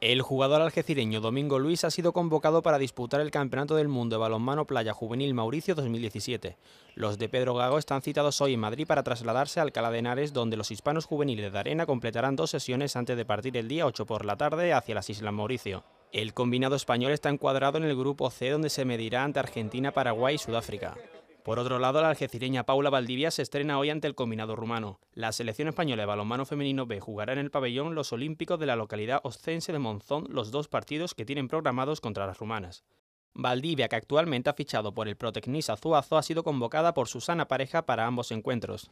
El jugador algecireño Domingo Luis ha sido convocado para disputar el Campeonato del Mundo de Balonmano Playa Juvenil Mauricio 2017. Los de Pedro Gago están citados hoy en Madrid para trasladarse a Alcalá de Henares, donde los hispanos juveniles de Arena completarán dos sesiones antes de partir el día 8 por la tarde hacia las Islas Mauricio. El combinado español está encuadrado en el grupo C, donde se medirá ante Argentina, Paraguay y Sudáfrica. Por otro lado, la algecireña Paula Valdivia se estrena hoy ante el combinado rumano. La selección española de balonmano femenino B jugará en el pabellón los Olímpicos de la localidad ostense de Monzón los dos partidos que tienen programados contra las rumanas. Valdivia, que actualmente ha fichado por el Protecnis Azuazo, ha sido convocada por Susana Pareja para ambos encuentros.